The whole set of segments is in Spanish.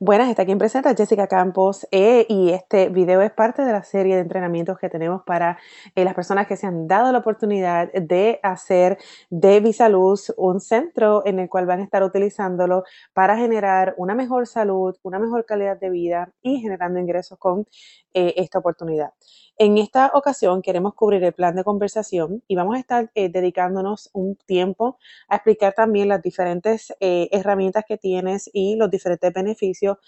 Buenas, está en presenta Jessica Campos eh, y este video es parte de la serie de entrenamientos que tenemos para eh, las personas que se han dado la oportunidad de hacer de Visaluz un centro en el cual van a estar utilizándolo para generar una mejor salud, una mejor calidad de vida y generando ingresos con eh, esta oportunidad. En esta ocasión queremos cubrir el plan de conversación y vamos a estar eh, dedicándonos un tiempo a explicar también las diferentes eh, herramientas que tienes y los diferentes beneficios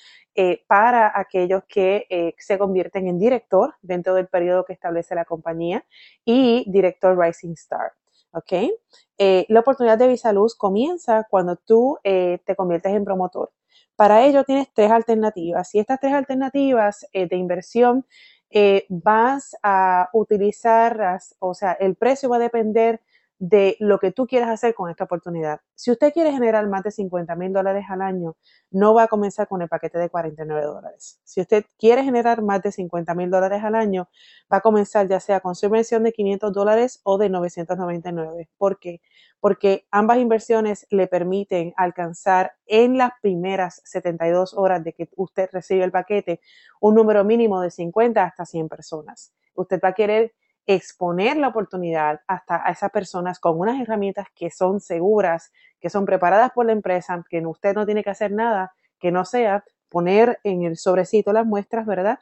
para aquellos que se convierten en director dentro del periodo que establece la compañía y director Rising Star. ¿okay? la oportunidad de Visaluz comienza cuando tú te conviertes en promotor. Para ello tienes tres alternativas y estas tres alternativas eh, de inversión eh, vas a utilizar, o sea, el precio va a depender de lo que tú quieras hacer con esta oportunidad. Si usted quiere generar más de 50 mil dólares al año, no va a comenzar con el paquete de 49 dólares. Si usted quiere generar más de 50 mil dólares al año, va a comenzar ya sea con su inversión de 500 dólares o de 999. ¿Por qué? Porque ambas inversiones le permiten alcanzar en las primeras 72 horas de que usted recibe el paquete un número mínimo de 50 hasta 100 personas. Usted va a querer exponer la oportunidad hasta a esas personas con unas herramientas que son seguras, que son preparadas por la empresa, que usted no tiene que hacer nada, que no sea poner en el sobrecito las muestras, ¿verdad?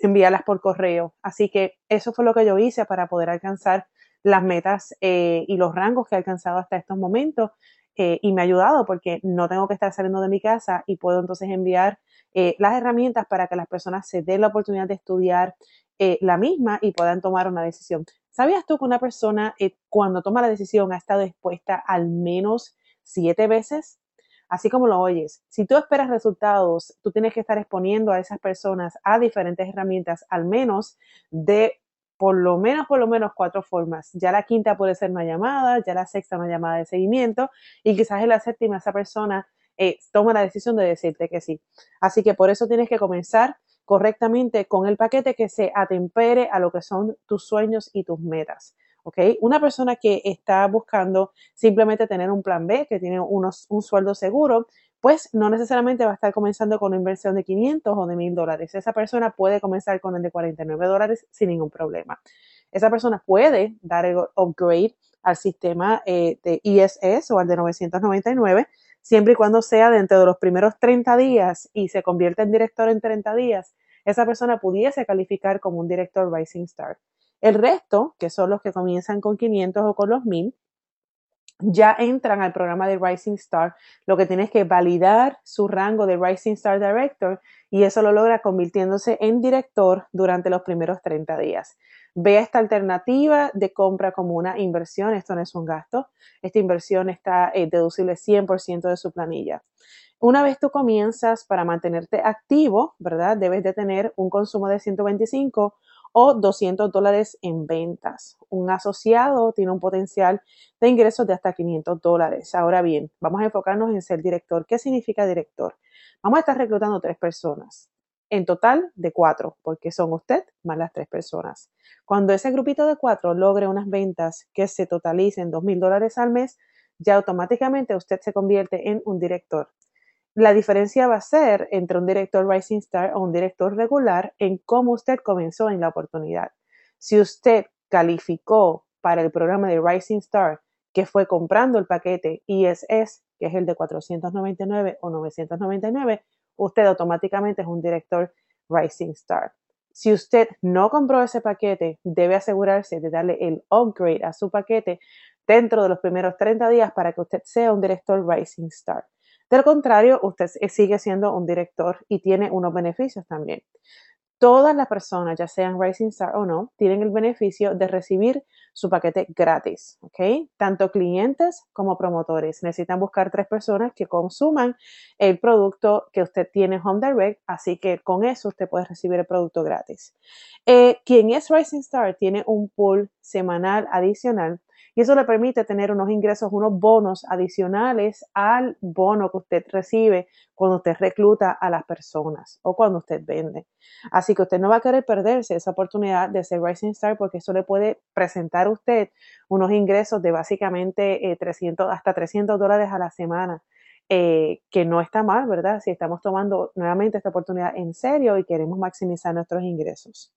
Enviarlas por correo. Así que eso fue lo que yo hice para poder alcanzar las metas eh, y los rangos que he alcanzado hasta estos momentos. Eh, y me ha ayudado porque no tengo que estar saliendo de mi casa y puedo entonces enviar eh, las herramientas para que las personas se den la oportunidad de estudiar, eh, la misma y puedan tomar una decisión. ¿Sabías tú que una persona eh, cuando toma la decisión ha estado expuesta al menos siete veces? Así como lo oyes, si tú esperas resultados, tú tienes que estar exponiendo a esas personas a diferentes herramientas, al menos de por lo menos, por lo menos cuatro formas. Ya la quinta puede ser una llamada, ya la sexta una llamada de seguimiento y quizás en la séptima esa persona eh, toma la decisión de decirte que sí. Así que por eso tienes que comenzar correctamente con el paquete que se atempere a lo que son tus sueños y tus metas. ¿Okay? Una persona que está buscando simplemente tener un plan B, que tiene un sueldo seguro, pues no necesariamente va a estar comenzando con una inversión de 500 o de 1000 dólares. Esa persona puede comenzar con el de 49 dólares sin ningún problema. Esa persona puede dar el upgrade al sistema eh, de ISS o al de 999 siempre y cuando sea dentro de los primeros 30 días y se convierte en director en 30 días, esa persona pudiese calificar como un director Rising Star. El resto, que son los que comienzan con 500 o con los 1000, ya entran al programa de Rising Star. Lo que tienes que validar su rango de Rising Star Director y eso lo logra convirtiéndose en director durante los primeros 30 días. Ve esta alternativa de compra como una inversión, esto no es un gasto, esta inversión está eh, deducible 100% de su planilla. Una vez tú comienzas para mantenerte activo, ¿verdad? Debes de tener un consumo de 125 o 200 dólares en ventas. Un asociado tiene un potencial de ingresos de hasta 500 dólares. Ahora bien, vamos a enfocarnos en ser director. ¿Qué significa director? Vamos a estar reclutando tres personas en total de cuatro, porque son usted más las tres personas. Cuando ese grupito de cuatro logre unas ventas que se totalicen dos mil dólares al mes, ya automáticamente usted se convierte en un director. La diferencia va a ser entre un director Rising Star o un director regular en cómo usted comenzó en la oportunidad. Si usted calificó para el programa de Rising Star, que fue comprando el paquete ISS, que es el de 499 o 999, usted automáticamente es un director Rising Star. Si usted no compró ese paquete, debe asegurarse de darle el upgrade a su paquete dentro de los primeros 30 días para que usted sea un director Rising Star. Del contrario, usted sigue siendo un director y tiene unos beneficios también todas las personas, ya sean Rising Star o no, tienen el beneficio de recibir su paquete gratis, ¿ok? Tanto clientes como promotores. Necesitan buscar tres personas que consuman el producto que usted tiene Home Direct, así que con eso usted puede recibir el producto gratis. Eh, quien es Rising Star tiene un pool semanal adicional y eso le permite tener unos ingresos, unos bonos adicionales al bono que usted recibe cuando usted recluta a las personas o cuando usted vende. Así que usted no va a querer perderse esa oportunidad de ser Rising Star porque eso le puede presentar a usted unos ingresos de básicamente 300, eh, hasta 300 dólares a la semana. Eh, que no está mal, ¿verdad? Si estamos tomando nuevamente esta oportunidad en serio y queremos maximizar nuestros ingresos.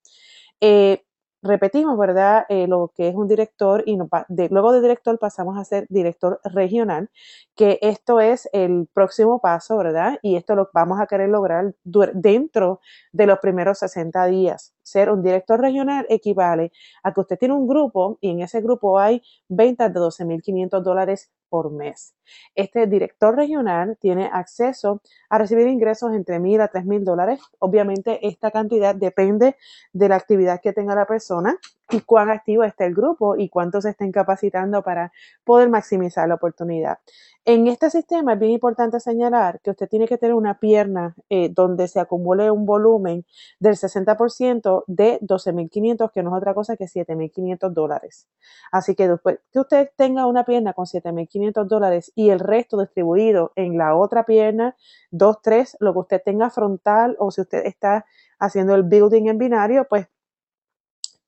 Eh, repetimos, ¿verdad? Eh, lo que es un director y no, de, luego de director pasamos a ser director regional, que esto es el próximo paso, ¿verdad? Y esto lo vamos a querer lograr dentro de los primeros 60 días. Ser un director regional equivale a que usted tiene un grupo y en ese grupo hay ventas de 12.500 dólares por mes. Este director regional tiene acceso a recibir ingresos entre mil a tres mil dólares. Obviamente esta cantidad depende de la actividad que tenga la persona y cuán activo está el grupo y cuántos se estén capacitando para poder maximizar la oportunidad. En este sistema es bien importante señalar que usted tiene que tener una pierna eh, donde se acumule un volumen del 60% de 12.500, que no es otra cosa que 7.500 dólares. Así que después que usted tenga una pierna con 7.500 dólares y el resto distribuido en la otra pierna, 2, 3, lo que usted tenga frontal o si usted está haciendo el building en binario, pues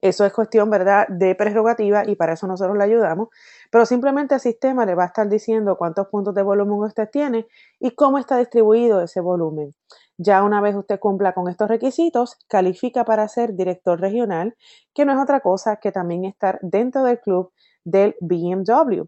eso es cuestión, ¿verdad?, de prerrogativa y para eso nosotros le ayudamos. Pero simplemente el sistema le va a estar diciendo cuántos puntos de volumen usted tiene y cómo está distribuido ese volumen. Ya una vez usted cumpla con estos requisitos, califica para ser director regional, que no es otra cosa que también estar dentro del club del BMW.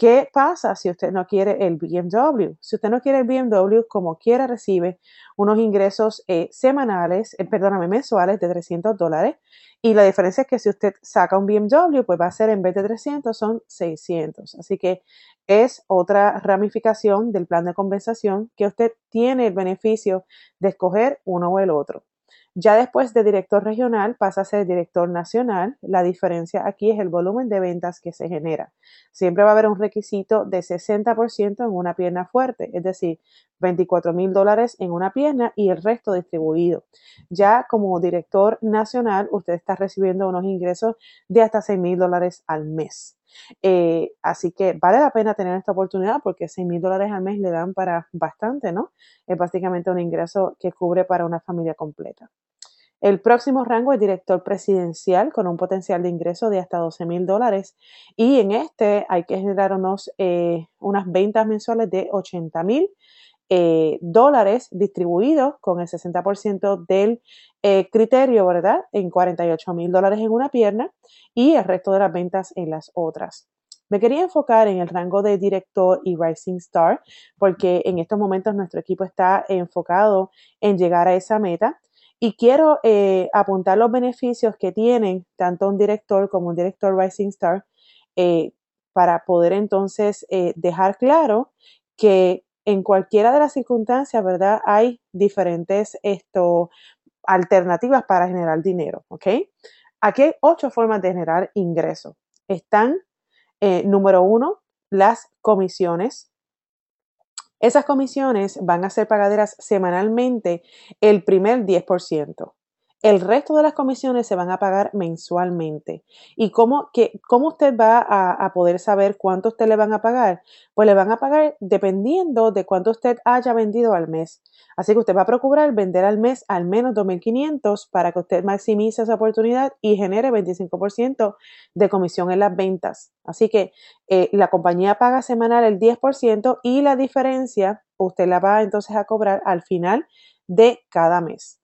¿Qué pasa si usted no quiere el BMW? Si usted no quiere el BMW, como quiera recibe unos ingresos eh, semanales, eh, perdóname, mensuales de 300 dólares. Y la diferencia es que si usted saca un BMW, pues va a ser en vez de 300, son 600. Así que es otra ramificación del plan de compensación que usted tiene el beneficio de escoger uno o el otro. Ya después de director regional pasa a ser director nacional. La diferencia aquí es el volumen de ventas que se genera. Siempre va a haber un requisito de 60% en una pierna fuerte, es decir, 24 mil dólares en una pierna y el resto distribuido. Ya como director nacional, usted está recibiendo unos ingresos de hasta 6 mil dólares al mes. Eh, así que vale la pena tener esta oportunidad porque 6 mil dólares al mes le dan para bastante, ¿no? Es básicamente un ingreso que cubre para una familia completa. El próximo rango es director presidencial con un potencial de ingreso de hasta doce mil dólares y en este hay que generar unos, eh, unas ventas mensuales de ochenta mil eh, dólares distribuidos con el 60% del eh, criterio, ¿verdad? En 48 mil dólares en una pierna y el resto de las ventas en las otras. Me quería enfocar en el rango de director y Rising Star porque en estos momentos nuestro equipo está enfocado en llegar a esa meta y quiero eh, apuntar los beneficios que tienen tanto un director como un director Rising Star para poder entonces dejar claro que en cualquiera de las circunstancias, ¿verdad? Hay diferentes esto, alternativas para generar dinero, ¿ok? Aquí hay ocho formas de generar ingresos. Están, eh, número uno, las comisiones. Esas comisiones van a ser pagaderas semanalmente el primer 10%. El resto de las comisiones se van a pagar mensualmente. ¿Y cómo, usted va a, poder saber cuánto usted le van a pagar? Pues le van a pagar dependiendo de cuánto usted haya vendido al mes. Así que usted va a procurar vender al mes al menos 2.500 para que usted maximice esa oportunidad y genere 25% de comisión en las ventas. Así que eh, la compañía paga semanal el 10% y la diferencia usted la va entonces a cobrar al final de cada mes.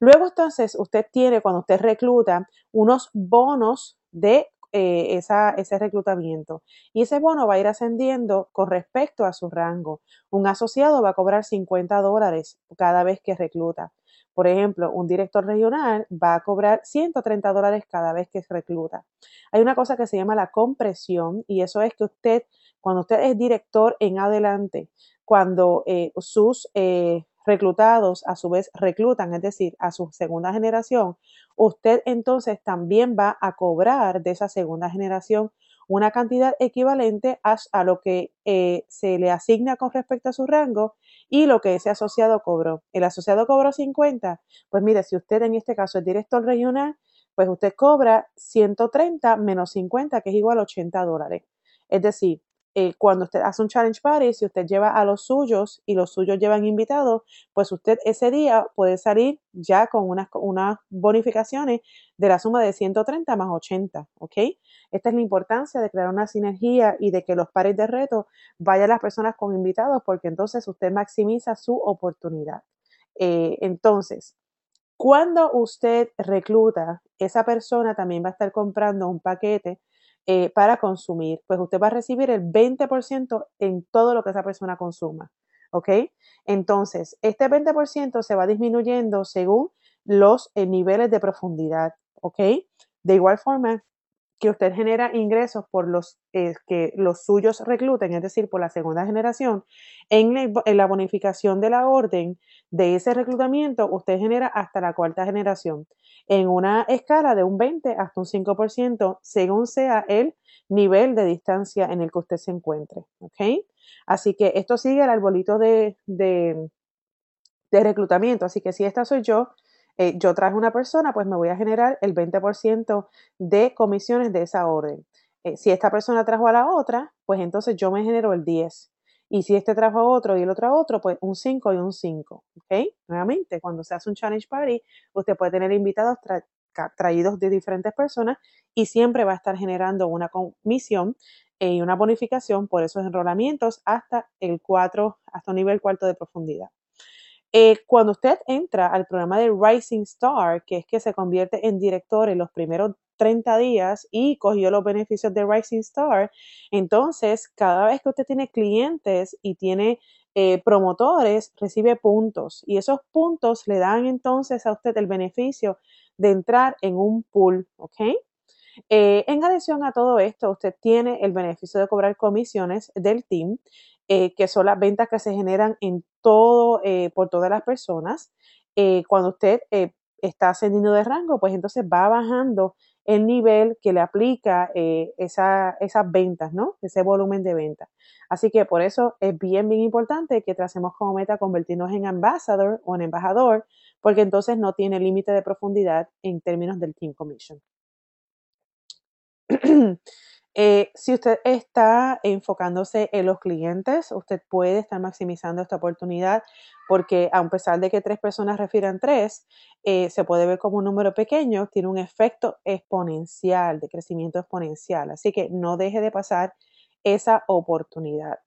Luego entonces usted tiene, cuando usted recluta, unos bonos de eh, ese reclutamiento. Y ese bono va a ir ascendiendo con respecto a su rango. Un asociado va a cobrar 50 dólares cada vez que recluta. Por ejemplo, un director regional va a cobrar 130 dólares cada vez que recluta. Hay una cosa que se llama la compresión y eso es que usted, cuando usted es director en adelante, cuando eh, sus eh, reclutados a su vez reclutan, es decir, a su segunda generación, usted entonces también va a cobrar de esa segunda generación una cantidad equivalente a, lo que eh, se le asigna con respecto a su rango y lo que ese asociado cobró. El asociado cobró 50, pues mire, si usted en este caso es director regional, pues usted cobra 130 menos 50, que es igual a 80 dólares. Es decir, eh, cuando usted hace un challenge party, si usted lleva a los suyos y los suyos llevan invitados, pues usted ese día puede salir ya con unas, bonificaciones de la suma de 130 más 80, ¿ok? Esta es la importancia de crear una sinergia y de que los pares de reto vayan las personas con invitados porque entonces usted maximiza su oportunidad. Eh, entonces, cuando usted recluta, esa persona también va a estar comprando un paquete eh, para consumir, pues usted va a recibir el 20% en todo lo que esa persona consuma. ¿Ok? Entonces, este 20% se va disminuyendo según los eh, niveles de profundidad. ¿Ok? De igual forma, que usted genera ingresos por los eh, que los suyos recluten, es decir, por la segunda generación, en la, bonificación de la orden de ese reclutamiento, usted genera hasta la cuarta generación, en una escala de un 20 hasta un 5%, según sea el nivel de distancia en el que usted se encuentre. Así que esto sigue el arbolito de, de reclutamiento. Así que si esta soy yo, eh, yo traje una persona, pues me voy a generar el 20% de comisiones de esa orden. Eh, si esta persona trajo a la otra, pues entonces yo me genero el 10. Y si este trajo a otro y el otro a otro, pues un 5 y un 5. ¿Ok? Nuevamente, cuando se hace un challenge party, usted puede tener invitados traídos de diferentes personas y siempre va a estar generando una comisión eh, y una bonificación por esos enrolamientos hasta el 4, hasta un nivel cuarto de profundidad. Eh, cuando usted entra al programa de Rising Star, que es que se convierte en director en los primeros 30 días y cogió los beneficios de Rising Star, entonces cada vez que usted tiene clientes y tiene eh, promotores, recibe puntos y esos puntos le dan entonces a usted el beneficio de entrar en un pool, ¿ok? Eh, en adición a todo esto, usted tiene el beneficio de cobrar comisiones del team eh, que son las ventas que se generan en todo, eh, por todas las personas. Eh, cuando usted está ascendiendo de rango, pues entonces va bajando el nivel que le aplica esas ventas, ¿no? Ese volumen de ventas. Así que por eso es bien, bien importante que tracemos como meta convertirnos en ambassador o en embajador, porque entonces no tiene límite de profundidad en términos del Team Commission. Eh, si usted está enfocándose en los clientes, usted puede estar maximizando esta oportunidad porque a pesar de que tres personas refieran tres, eh, se puede ver como un número pequeño, tiene un efecto exponencial, de crecimiento exponencial. Así que no deje de pasar esa oportunidad.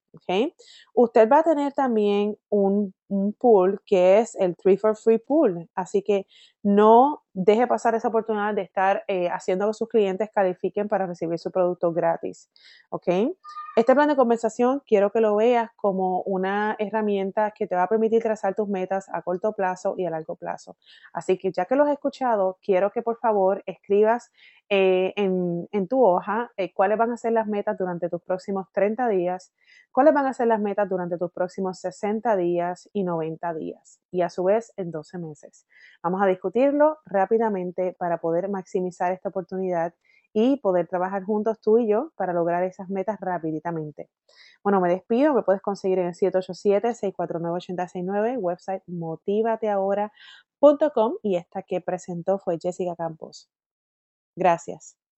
Usted va a tener también un, pool que es el 3 for Free Pool, así que no deje pasar esa oportunidad de estar eh, haciendo que sus clientes califiquen para recibir su producto gratis, ¿ok? Este plan de conversación quiero que lo veas como una herramienta que te va a permitir trazar tus metas a corto plazo y a largo plazo. Así que ya que los has escuchado, quiero que por favor escribas eh, en, tu hoja eh, cuáles van a ser las metas durante tus próximos 30 días, cuáles van a ser las metas durante tus próximos 60 días y 90 días y a su vez en 12 meses. Vamos a discutirlo rápidamente para poder maximizar esta oportunidad y poder trabajar juntos tú y yo para lograr esas metas rapiditamente. Bueno, me despido, me puedes conseguir en el 787-649-8069, website motivateahora.com y esta que presentó fue Jessica Campos. Gracias.